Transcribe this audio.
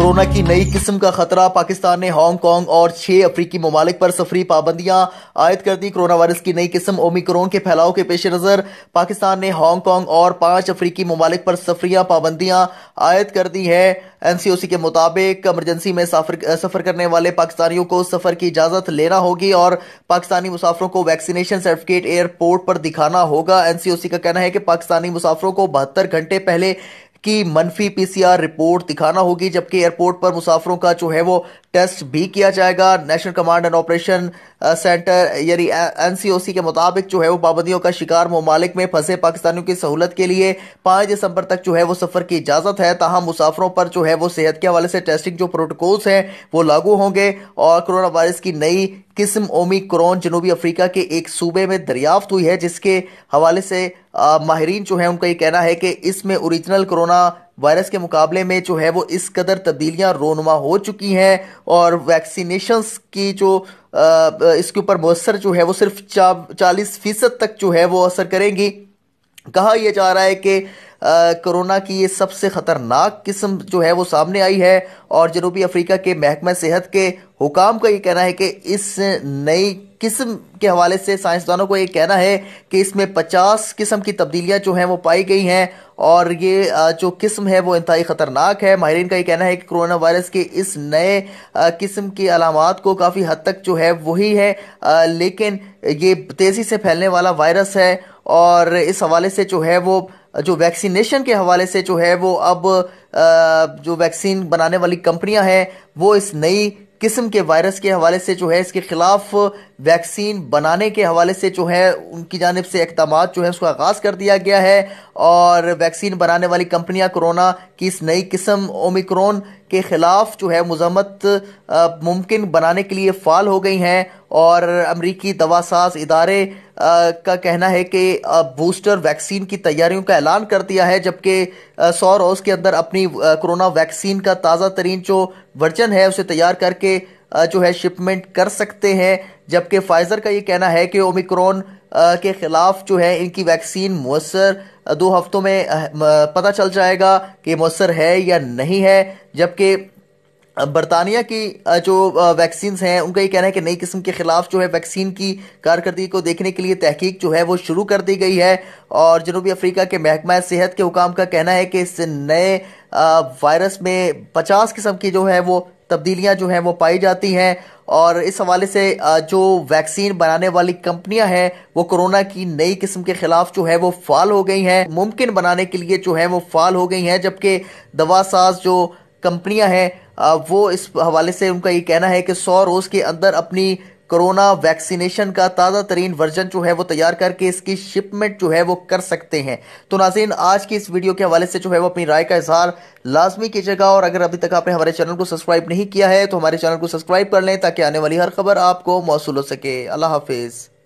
corona की नई किस्म का खतरा पाकिस्तान ने हांगकांग और छह अफ्रीकी ममालिक पर सफरी पाबंदियां आयद कर दी कोरोना वायरस की नई किस्म ओमिक्रोन के फैलाव के पेश नज़र पाकिस्तान ने हांगकांग और पांच अफ्रीकी ममालिक पर सफरिया पाबंदियां आयद कर दी है एनसीओसी के मुताबिक इमरजेंसी में सफर सफर करने वाले पाकिस्तानियों को सफर की इजाजत लेना होगी और पाकिस्तानी मुसाफरों को वैक्सीनेशन सर्टिफिकेट एयरपोर्ट पर दिखाना होगा एनसीओसी का कहना है कि पाकिस्तानी मुसाफरों को बहत्तर घंटे पहले की मनफी पीसीआर रिपोर्ट दिखाना होगी जबकि एयरपोर्ट पर मुसाफरों का जो है वो टेस्ट भी किया जाएगा national command and operation centre यानी एनसीओसी के मुताबिक जो है वो पाबंदियों का शिकार ममालिक में फंसे पाकिस्तानियों की सहूलत के लिए पाँच दिसंबर तक जो है वो सफ़र की इजाज़त है तहम मुसाफरों पर जो है वो सेहत के हवाले से टेस्टिंग जो प्रोटोकॉल्स हैं वो लागू होंगे और कोरोना वायरस की नई किस्म ओमिक्रॉन जनूबी अफ्रीका के एक सूबे में दरियाफ्त हुई है जिसके हवाले से माहरीन जो है उनका ये कहना है कि इसमें ओरिजिनल कोरोना वायरस के मुकाबले में जो है वो इस कदर तब्दीलियां रोनुमा हो चुकी हैं और वैक्सीनेशंस की जो आ, इसके ऊपर मौसर जो है वो सिर्फ चा चालीस फीसद तक जो है वो असर करेंगी कहा यह जा रहा है कि कोरोना की ये सबसे ख़तरनाक किस्म जो है वो सामने आई है और जनूबी अफ्रीका के महकमा सेहत के हुकाम का ये कहना है कि इस नई किस्म के हवाले से साइंसदानों को ये कहना है कि इसमें 50 किस्म की तब्दीलियां जो हैं वो पाई गई हैं और ये जो किस्म है वो इंतई ख़तरनाक है माहरीन का ये कहना है कि कोरोना वायरस के इस नए किस्म की अलामत को काफ़ी हद तक जो है वही है लेकिन ये तेज़ी से फैलने वाला वायरस है और इस हवाले से जो है वो जो वैक्सीनेशन के हवाले से जो है वो अब जो वैक्सीन बनाने वाली कंपनियां हैं वो इस नई किस्म के वायरस के हवाले से जो है इसके ख़िलाफ़ वैक्सीन बनाने के हवाले से जो है उनकी जानब से इकदाम जो है उसका आगाज़ कर दिया गया है और वैक्सीन बनाने वाली कंपनियां कोरोना की इस नई किस्म ओमिक्रोन के ख़िलाफ़ जो है मजम्मत मुमकिन बनाने के लिए फाल हो गई हैं और अमरीकी दवासाज इदारे का कहना है कि बूस्टर वैक्सीन की तैयारियों का ऐलान कर दिया है जबकि सौ रोज़ के अंदर अपनी कोरोना वैक्सीन का ताज़ा तरीन जो वर्जन है उसे तैयार करके जो है शिपमेंट कर सकते हैं जबकि फाइज़र का ये कहना है कि ओमिक्रॉन के ख़िलाफ़ जो है इनकी वैक्सीन मौसर दो हफ्तों में पता चल जाएगा कि मौसर है या नहीं है जबकि बरतानिया की जो वैक्सीन हैं उनका ये कहना है कि नई किस्म के ख़िलाफ़ जो है वैक्सीन की कारकर्दगी को देखने के लिए तहकीक जो है वो शुरू कर दी गई है और जनूबी अफ्रीका के महकमा सेहत के हुकाम का कहना है कि इस नए वायरस में पचास किस्म की जो है वो तब्दीलियां जो हैं वो पाई जाती हैं और इस हवाले से जो वैक्सीन बनाने वाली कंपनियां हैं वो कोरोना की नई किस्म के खिलाफ जो है वो फाल हो गई हैं मुमकिन बनाने के लिए जो है वो फाल हो गई हैं जबकि दवा साज जो कंपनियां हैं वो इस हवाले से उनका ये कहना है कि सौ रोज़ के अंदर अपनी कोरोना वैक्सीनेशन का ताज़ा तरीन वर्जन जो है वो तैयार करके इसकी शिपमेंट जो है वो कर सकते हैं तो नाजीन आज की इस वीडियो के हवाले से जो है वो अपनी राय का इजहार लाजमी कीजिएगा और अगर अभी तक आपने हमारे चैनल को सब्सक्राइब नहीं किया है तो हमारे चैनल को सब्सक्राइब कर लें ताकि आने वाली हर खबर आपको मौसू हो सके अल्लाह हाफिज़